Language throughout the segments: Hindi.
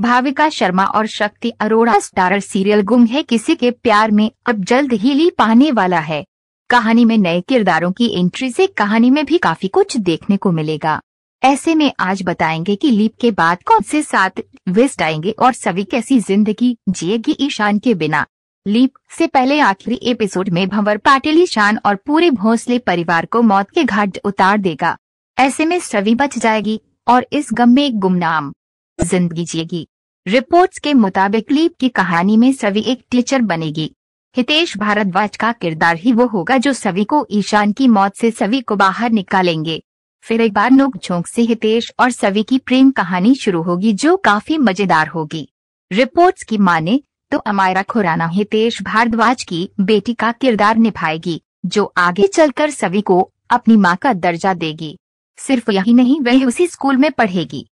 भाविका शर्मा और शक्ति अरोड़ा स्टारर सीरियल गुम है किसी के प्यार में अब जल्द ही ली पाने वाला है कहानी में नए किरदारों की एंट्री से कहानी में भी काफी कुछ देखने को मिलेगा ऐसे में आज बताएंगे कि लीप के बाद कौन से साथ विस्ट आएंगे और सभी कैसी जिंदगी जिएगी ईशान के बिना लीप से पहले आखिरी एपिसोड में भंवर पाटिल ईशान और पूरे भोसले परिवार को मौत के घाट उतार देगा ऐसे में सभी बच जाएगी और इस गम में एक गुमनाम जिंदगी जिएगी रिपोर्ट्स के मुताबिक लीप की कहानी में सवी एक टीचर बनेगी हितेश भारद्वाज का किरदार ही वो होगा जो सवी को ईशान की मौत से सवी को बाहर निकालेंगे फिर एक बार नोक झोंक से हितेश और सवी की प्रेम कहानी शुरू होगी जो काफी मजेदार होगी रिपोर्ट्स की माने तो अमायरा खुराना हितेश भारद्वाज की बेटी का किरदार निभाएगी जो आगे चलकर सभी को अपनी माँ का दर्जा देगी सिर्फ यही नहीं वह उसी स्कूल में पढ़ेगी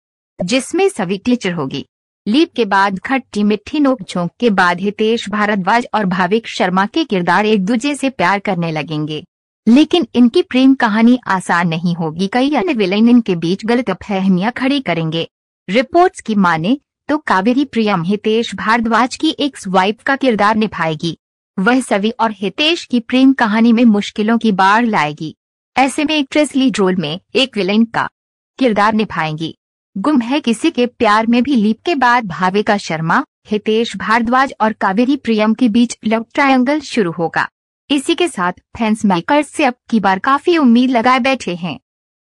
जिसमें सभी टीचर होगी लीप के बाद खट्टी मिट्टी नोकझोंक के बाद हितेश भारद्वाज और भाविक शर्मा के किरदार एक दूजे से प्यार करने लगेंगे लेकिन इनकी प्रेम कहानी आसान नहीं होगी कई अन्य विलेन इनके बीच गलत फहमियां खड़ी करेंगे रिपोर्ट्स की माने तो कावेरी प्रियम हितेश भारद्वाज की एक स्वाइप का किरदार निभाएगी वह सवि और हितेश की प्रेम कहानी में मुश्किलों की बाढ़ लाएगी ऐसे में एक्ट्रेस लीड रोल में एक विलेन का किरदार निभाएंगी गुम है किसी के प्यार में भी लीप के बाद भाविका शर्मा हितेश भारद्वाज और कावेरी प्रियम के बीच लव ट्रायंगल शुरू होगा इसी के साथ फैंस मेकर्स से अब की बार काफी उम्मीद लगाए बैठे हैं